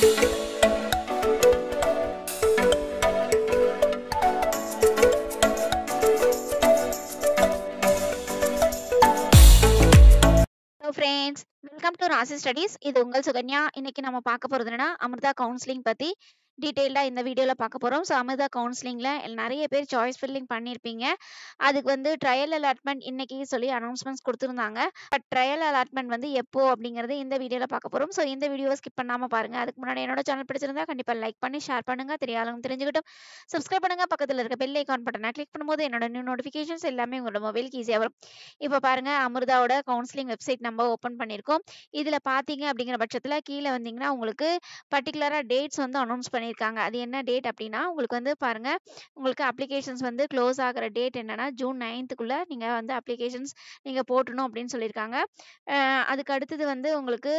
welcome to ராசி studies இது உங்கள் சுகன்யா இன்னைக்கு நம்ம பார்க்க போறது என்னன்னா அமிர்தா கவுன்சிலிங் பத்தி டீட்டெயிலாக இந்த வீடியோவில் பார்க்க போகிறோம் ஸோ அமிர்தா கவுன்சிலிங்கில் நிறைய பேர் சாய்ஸ் ஃபில்லிங் பண்ணியிருப்பீங்க அதுக்கு வந்து ட்ரையல் அலாட்மெண்ட் இன்னைக்கு சொல்லி அனௌன்ஸ்மெண்ட்ஸ் கொடுத்துருந்தாங்க பட் ட்ரையல் அலாட்மெண்ட் வந்து எப்போ அப்படிங்கிறது இந்த வீடியோவில் பார்க்க போகிறோம் ஸோ இந்த வீடியோவை ஸ்கிப் பண்ணாமல் பாருங்கள் அதுக்கு முன்னாடி என்னோட சேனல் பிடிச்சிருந்தா கண்டிப்பாக லைக் பண்ணி ஷேர் பண்ணுங்கள் தெரியாதவங்க தெரிஞ்சுக்கிட்டும் சப்ஸ்கிரைப் பண்ணுங்கள் பக்கத்தில் இருக்க பெல் ஐக்கான் பட்டனை கிளிக் பண்ணும்போது என்னோட நியூ நோட்டிஃபிகேஷன்ஸ் எல்லாமே உங்களோட மொபைலுக்கு ஈஸியாக வரும் இப்போ பாருங்கள் அமிர்தாவோட கவுன்சிலிங் வெப்சைட் நம்ம ஓப்பன் பண்ணியிருக்கோம் இதில் பார்த்தீங்க அப்படிங்கிற பட்சத்தில் கீழே வந்தீங்கன்னா உங்களுக்கு பர்டிகுலராக டேட்ஸ் வந்து அனௌன்ஸ் பண்ணி பண்ணியிருக்காங்க அது என்ன டேட் அப்படின்னா உங்களுக்கு வந்து பாருங்கள் உங்களுக்கு அப்ளிகேஷன்ஸ் வந்து க்ளோஸ் ஆகிற டேட் என்னென்னா ஜூன் நைன்த்துக்குள்ளே நீங்கள் வந்து அப்ளிகேஷன்ஸ் நீங்கள் போட்டணும் அப்படின்னு சொல்லியிருக்காங்க அதுக்கு அடுத்தது வந்து உங்களுக்கு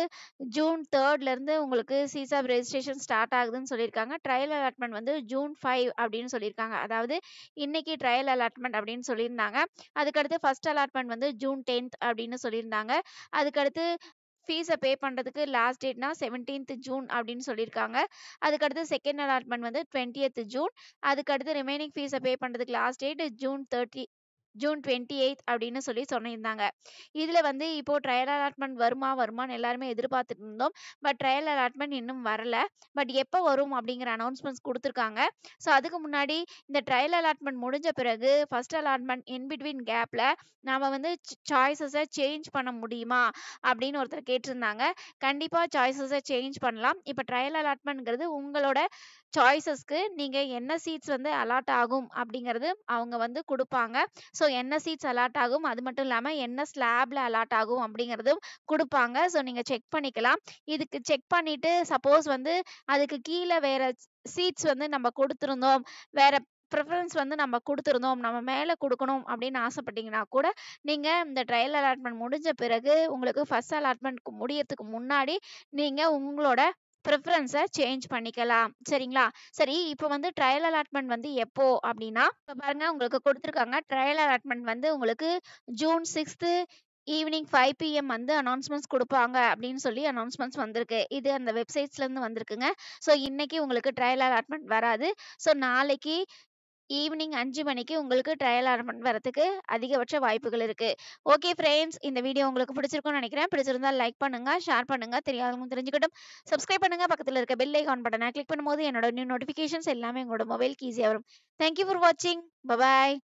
ஜூன் தேர்ட்லேருந்து உங்களுக்கு சிசாப் ரெஜிஸ்ட்ரேஷன் ஸ்டார்ட் ஆகுதுன்னு சொல்லியிருக்காங்க ட்ரையல் அலாட்மெண்ட் வந்து ஜூன் ஃபைவ் அப்படின்னு சொல்லியிருக்காங்க அதாவது இன்னைக்கு ட்ரையல் அலாட்மெண்ட் அப்படின்னு சொல்லியிருந்தாங்க அதுக்கடுத்து ஃபர்ஸ்ட் அலாட்மெண்ட் வந்து ஜூன் டென்த் அப்படின்னு சொல்லியிருந்தாங்க அதுக்கடுத்து ஃபீஸை பே பண்ணுறதுக்கு லாஸ்ட் டேட்னா செவன்டீன்த் ஜூன் அப்படின்னு சொல்லியிருக்காங்க அதுக்கடுத்து செகண்ட் அலாட்மெண்ட் வந்து டுவெண்ட்டியத் ஜூன் அதுக்கடுத்து ரிமைனிங் ஃபீஸை பே பண்ணுறதுக்கு last date June thirty June twenty eight அப்படின்னு சொல்லி சொல்லியிருந்தாங்க இதில் வந்து இப்போ ட்ரையல் அலாட்மெண்ட் வருமா வருமான்னு எல்லாருமே எதிர்பார்த்துட்டு இருந்தோம் பட் ட்ரையல் அலாட்மெண்ட் இன்னும் வரல பட் எப்போ வரும் அப்படிங்கிற அனௌன்ஸ்மெண்ட்ஸ் கொடுத்துருக்காங்க ஸோ அதுக்கு முன்னாடி இந்த ட்ரையல் அலாட்மெண்ட் முடிஞ்ச பிறகு ஃபர்ஸ்ட் அலாட்மெண்ட் பிட்வீன் கேப்பில் நாம் வந்து சாய்ஸஸை சேஞ்ச் பண்ண முடியுமா அப்படின்னு ஒருத்தர் கேட்டிருந்தாங்க கண்டிப்பாக சாய்ஸஸை சேஞ்ச் பண்ணலாம் இப்போ ட்ரையல் அலாட்மெண்ட்ங்கிறது உங்களோட சாய்ஸஸ்க்கு நீங்கள் என்ன சீட்ஸ் வந்து அலாட் ஆகும் அப்படிங்கிறது அவங்க வந்து கொடுப்பாங்க ஸோ என்ன சீட்ஸ் அலாட் ஆகும் அது மட்டும் இல்லாமல் என்ன ஸ்லாப்ல அலாட் ஆகும் அப்படிங்கிறதும் கொடுப்பாங்க ஸோ நீங்கள் செக் பண்ணிக்கலாம் இதுக்கு செக் பண்ணிட்டு சப்போஸ் வந்து அதுக்கு கீழே வேற சீட்ஸ் வந்து நம்ம கொடுத்துருந்தோம் வேற ப்ரிஃபரன்ஸ் வந்து நம்ம கொடுத்துருந்தோம் நம்ம மேலே கொடுக்கணும் அப்படின்னு ஆசைப்பட்டீங்கன்னா கூட நீங்கள் இந்த ட்ரையல் அலாட்மெண்ட் முடிஞ்ச பிறகு உங்களுக்கு ஃபஸ்ட் அலாட்மெண்ட் முடியறதுக்கு முன்னாடி நீங்கள் உங்களோட ப்ரிஃபரன்ஸை சேஞ்ச் பண்ணிக்கலாம் சரிங்களா சரி இப்போ வந்து ட்ரையல் அலாட்மெண்ட் வந்து எப்போ அப்படின்னா இப்போ பாருங்க உங்களுக்கு கொடுத்துருக்காங்க ட்ரையல் அலாட்மெண்ட் வந்து உங்களுக்கு June sixth evening five PM வந்து அனௌன்ஸ்மெண்ட்ஸ் கொடுப்பாங்க அப்படின்னு சொல்லி அனௌன்ஸ்மெண்ட்ஸ் வந்திருக்கு இது அந்த வெப்சைட்ஸ்லேருந்து வந்திருக்குங்க ஸோ இன்னைக்கு உங்களுக்கு ட்ரையல் அலாட்மெண்ட் வராது ஸோ நாளைக்கு ஈவினிங் அஞ்சு மணிக்கு உங்களுக்கு ட்ரையல் ஆரம்பம் வரத்துக்கு அதிகபட்ச வாய்ப்புகள் இருக்குது ஓகே ஃப்ரெண்ட்ஸ் இந்த வீடியோ உங்களுக்கு பிடிச்சிருக்கும்னு நினைக்கிறேன் பிடிச்சிருந்தால் லைக் பண்ணுங்கள் ஷேர் பண்ணுங்கள் தெரியாதவங்க தெரிஞ்சுக்கிட்டும் சப்ஸ்கிரைப் பண்ணுங்கள் பக்கத்தில் இருக்க பெல் ஐக்கான் பட்டனை கிளிக் பண்ணும்போது என்னோட நியூ நோட்டிஃபிகேஷன்ஸ் எல்லாமே உங்களோட மொபைலுக்கு ஈஸியாக வரும் தேங்க்யூ ஃபார் வாட்சிங் பபாய்